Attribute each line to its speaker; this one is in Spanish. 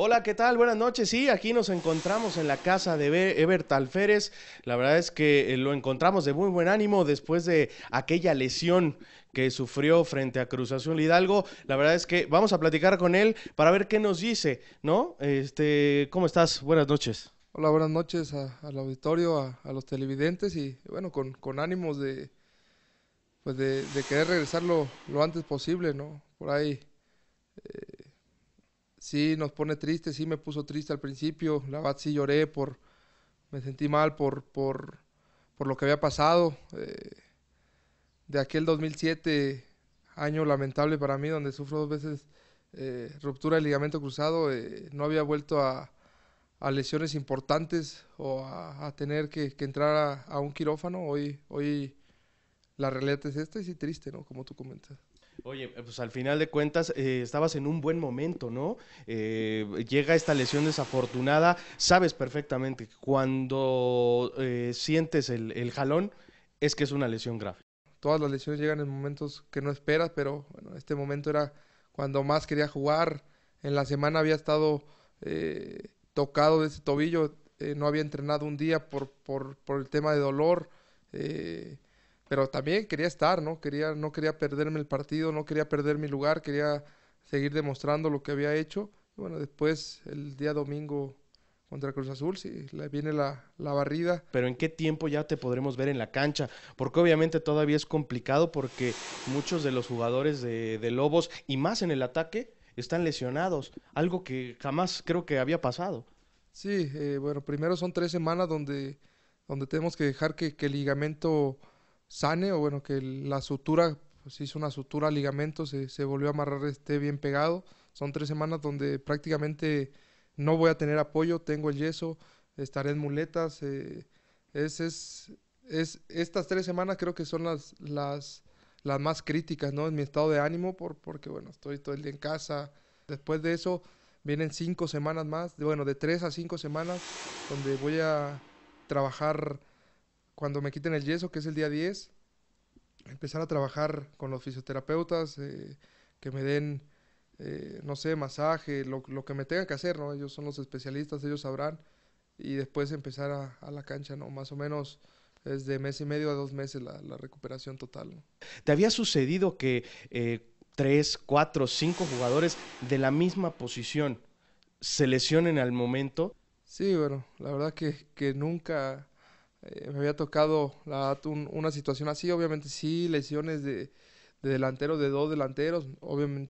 Speaker 1: Hola, ¿qué tal? Buenas noches. Sí, aquí nos encontramos en la casa de Ebert Alférez. La verdad es que eh, lo encontramos de muy buen ánimo después de aquella lesión que sufrió frente a Cruz Azul Hidalgo. La verdad es que vamos a platicar con él para ver qué nos dice, ¿no? Este, ¿cómo estás? Buenas noches.
Speaker 2: Hola, buenas noches al auditorio, a, los televidentes y bueno, con, ánimos de pues de, querer regresar lo, antes posible, ¿no? Por ahí eh, sí nos pone triste, sí me puso triste al principio, la verdad sí lloré por, me sentí mal por, por, lo que había pasado. Eh, de aquel 2007, año lamentable para mí, donde sufro dos veces eh, ruptura del ligamento cruzado, eh, no había vuelto a, lesiones importantes o a, tener que, entrar a, a, un quirófano. Hoy, hoy la realidad es esta y sí triste, ¿no? Como tú comentas.
Speaker 1: Oye, eh, pues al final de cuentas eh, estabas en un buen momento, ¿no? Eh, llega esta lesión desafortunada, sabes perfectamente que cuando sientes el, jalón
Speaker 2: es que es una lesión grave. Todas las lesiones llegan en momentos que no esperas, pero bueno, este momento era cuando más quería jugar. En la semana había estado tocado de ese tobillo, no había entrenado un día por, por, por el tema de dolor. Eh, pero también quería estar, ¿no? Quería, no quería perderme el partido, no quería perder mi lugar, quería seguir demostrando lo que había hecho. bueno, después el día domingo contra Cruz Azul, sí, le viene la, barrida.
Speaker 1: Pero ¿en qué tiempo ya te podremos ver en la cancha? Porque obviamente todavía es complicado porque muchos de los jugadores de, Lobos, y más en el ataque, están lesionados, algo que jamás creo que había pasado.
Speaker 2: Sí, eh, bueno, primero son tres semanas donde, donde tenemos que dejar que, que el ligamento sane, o bueno, que la sutura, si pues, hizo una sutura ligamento, se, volvió a amarrar, esté bien pegado. Son tres semanas donde prácticamente no voy a tener apoyo, tengo el yeso, estaré en muletas. Eh, es, es, estas tres semanas creo que son las, las, las más críticas, ¿no? En mi estado de ánimo, por, porque, bueno, estoy todo el día en casa. Después de eso vienen cinco semanas más, bueno, de tres a cinco semanas, donde voy a trabajar cuando me quiten el yeso, que es el día 10, empezar a trabajar con los fisioterapeutas, eh, que me den, eh, no sé, masaje, lo, que me tenga que hacer, ¿no? Ellos son los especialistas, ellos sabrán. Y después empezar a, la cancha, ¿no? Más o menos es de mes y medio a dos meses la, recuperación total,
Speaker 1: ¿Te había sucedido que eh, tres, cuatro, cinco jugadores de la misma posición se lesionen al momento?
Speaker 2: Sí, bueno, la verdad que, que nunca eh, me había tocado la, una situación así, obviamente sí, lesiones de, de delanteros, de dos delanteros, obviamente